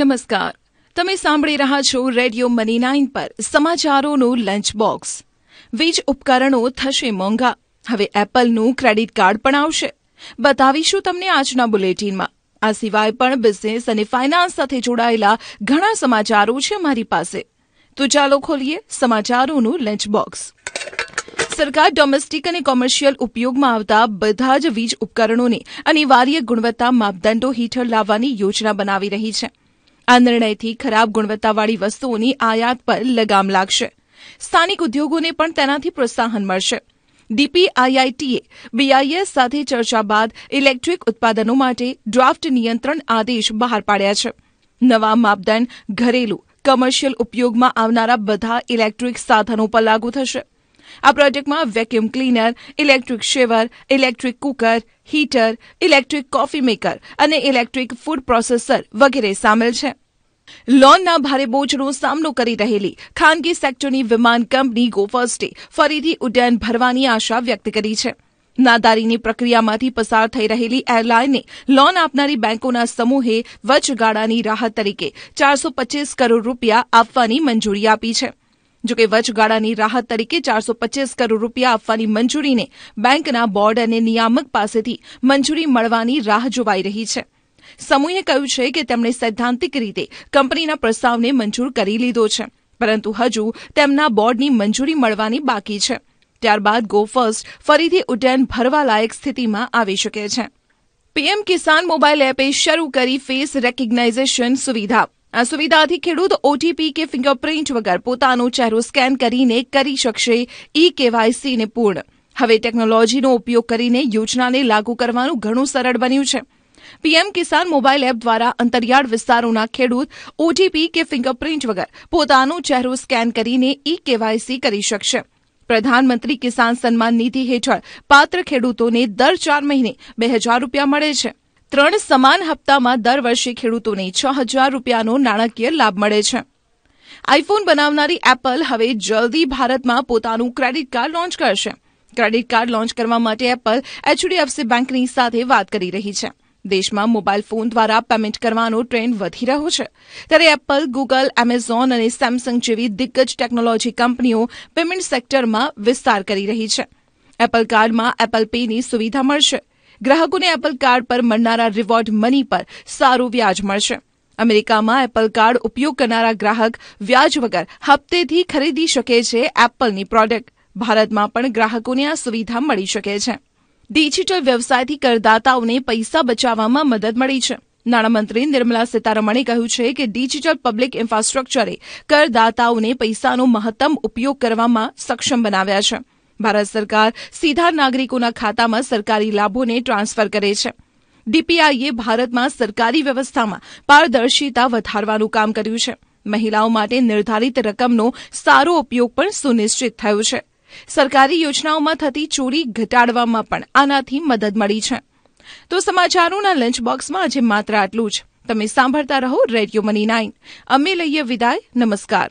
નમસ્કાર તમે સાંભળી રહ્યા છો રેડિયો મની નાઇન પર સમાચારોનું લંચ બોક્સ વીજ ઉપકરણો થશે મોંઘા હવે એપલનું ક્રેડિટ કાર્ડ પણ આવશે બતાવીશું તમને આજના બુલેટિનમાં આ સિવાય પણ બિઝનેસ અને ફાઇનાન્સ સાથે જોડાયેલા ઘણા સમાચારો છે મારી પાસે તો ચાલો ખોલીએ સમાચારોનું લંચ બોક્સ સરકાર ડોમેસ્ટિક અને કોમર્શિયલ ઉપયોગમાં આવતા બધા જ વીજ ઉપકરણોને અનિવાર્ય ગુણવત્તા માપદંડો હેઠળ લાવવાની યોજના બનાવી રહી છે આ નિર્ણયથી ખરાબ ગુણવત્તાવાળી વસ્તુઓની આયાત પર લગામ લાગશે સ્થાનિક ઉદ્યોગોને પણ તેનાથી પ્રોત્સાહન મળશે ડીપીઆઈઆઈટીએ બીઆઈએસ સાથે ચર્ચા બાદ ઇલેક્ટ્રિક ઉત્પાદનો માટે ડ્રાફ્ટ નિયંત્રણ આદેશ બહાર પાડ્યા છે નવા માપદંડ ઘરેલુ કમર્શિયલ ઉપયોગમાં આવનારા બધા ઇલેક્ટ્રિક સાધનો પર લાગુ થશે આ પ્રોજેક્ટમાં vacuum cleaner electric shaver electric cooker heater electric coffee maker અને ઇલેક્ટ્રિક ફૂડ પ્રોસેસર વગેરે સામેલ છે લોનના ભારે બોજનો સામનો કરી રહેલી ખાનગી સેક્ટરની વિમાન કંપની ગો ફર્સ્ટે ફરીથી ઉડ્ડયન ભરવાની આશા વ્યક્ત કરી છે નાદારીની પ્રક્રિયામાંથી પસાર થઈ રહેલી એરલાઇનને લોન આપનારી બેંકોના સમૂહે વચગાળાની રાહત તરીકે ચારસો પચીસ કરોડ રૂપિયા આપવાની મંજૂરી આપી છે જોકે વચગાળાની રાહત તરીકે ચારસો કરોડ રૂપિયા આપવાની મંજૂરીને બેંકના બોર્ડ અને નિયામક પાસેથી મંજૂરી મળવાની રાહ જોવાઈ રહી છે સમૂહે કહ્યું છે કે તેમણે સૈદ્ધાંતિક રીતે કંપનીના પ્રસ્તાવને મંજૂર કરી લીધો છે પરંતુ હજુ તેમના બોર્ડની મંજૂરી મળવાની બાકી છે ત્યારબાદ ગો ફર્સ્ટ ફરીથી ઉડ્ડયન ભરવા લાયક સ્થિતિમાં આવી શકે છે પીએમ કિસાન મોબાઈલ એપે શરૂ કરી ફેસ રેકગ્નાઇઝેશન સુવિધા આ સુવિધાથી ખેડૂત ઓટીપી કે ફિંગરપ્રિન્ટ વગર પોતાનો ચહેરો સ્કેન કરીને કરી શકશે ઈ કેવાયસીને પૂર્ણ હવે ટેકનોલોજીનો ઉપયોગ કરીને યોજનાને લાગુ કરવાનું ઘણું સરળ બન્યું છે પીએમ કિસાન મોબાઈલ એપ દ્વારા અંતરિયાળ વિસ્તારોના ખેડૂત ઓટીપી કે ફિંગરપ્રિન્ટ વગર પોતાનો ચહેરો સ્કેન કરીને ઈ કેવાયસી કરી શકશે પ્રધાનમંત્રી કિસાન સન્માન નિધિ હેઠળ પાત્ર ખેડૂતોને દર ચાર મહિને બે હજાર રૂપિયા મળે છે ત્રણ સમાન હપ્તામાં દર વર્ષે ખેડૂતોને છ હજાર રૂપિયાનો નાણાકીય લાભ મળે છે આઈફોન બનાવનારી એપલ હવે જલ્દી ભારતમાં પોતાનું ક્રેડિટ કાર્ડ લોન્ચ કરશે ક્રેડિટ કાર્ડ લોન્ચ કરવા માટે એપલ એચડીએફસી બેંકની સાથે વાત કરી રહી છે દેશમાં મોબાઈલ ફોન દ્વારા પેમેન્ટ કરવાનો ટ્રેન્ડ વધી રહ્યો છે ત્યારે એપલ ગૂગલ એમેઝોન અને સેમસંગ જેવી દિગ્ગજ ટેકનોલોજી કંપનીઓ પેમેન્ટ સેક્ટરમાં વિસ્તાર કરી રહી છે એપલ કાર્ડમાં એપલ પેની સુવિધા મળશે ગ્રાહકોને એપલ કાર્ડ પર મળનારા રિવોર્ડ મની પર સારું વ્યાજ મળશે અમેરિકામાં એપલ કાર્ડ ઉપયોગ કરનારા ગ્રાહક વ્યાજ વગર હપ્તેથી ખરીદી શકે છે એપલની પ્રોડક્ટ ભારતમાં પણ ગ્રાહકોને આ સુવિધા મળી શકે છે ડિજિટલ વ્યવસાયથી કરદાતાઓને પૈસા બચાવવામાં મદદ મળી છે નાણામંત્રી નિર્મલા સીતારમણે કહ્યું છે કે ડિજિટલ પબ્લિક ઇન્ફ્રાસ્ટ્રક્ચરે કરદાતાઓને પૈસાનો મહત્તમ ઉપયોગ કરવામાં સક્ષમ બનાવ્યા છે ભારત સરકાર સીધા નાગરિકોના ખાતામાં સરકારી લાભોને ટ્રાન્સફર કરે છે ડીપીઆઈએ ભારતમાં સરકારી વ્યવસ્થામાં પારદર્શિતા વધારવાનું કામ કર્યું છે મહિલાઓ માટે નિર્ધારિત રકમનો સારો ઉપયોગ પણ સુનિશ્ચિત થયો છે સરકારી યોજનાઓમાં થતી ચોરી ઘટાડવામાં પણ આનાથી મદદ મળી છે તો સમાચારોના લંચ બોક્સમાં આજે માત્ર આટલું જ તમે સાંભળતા રહો રેડિયો મની નાઇન અમે લઈએ વિદાય નમસ્કાર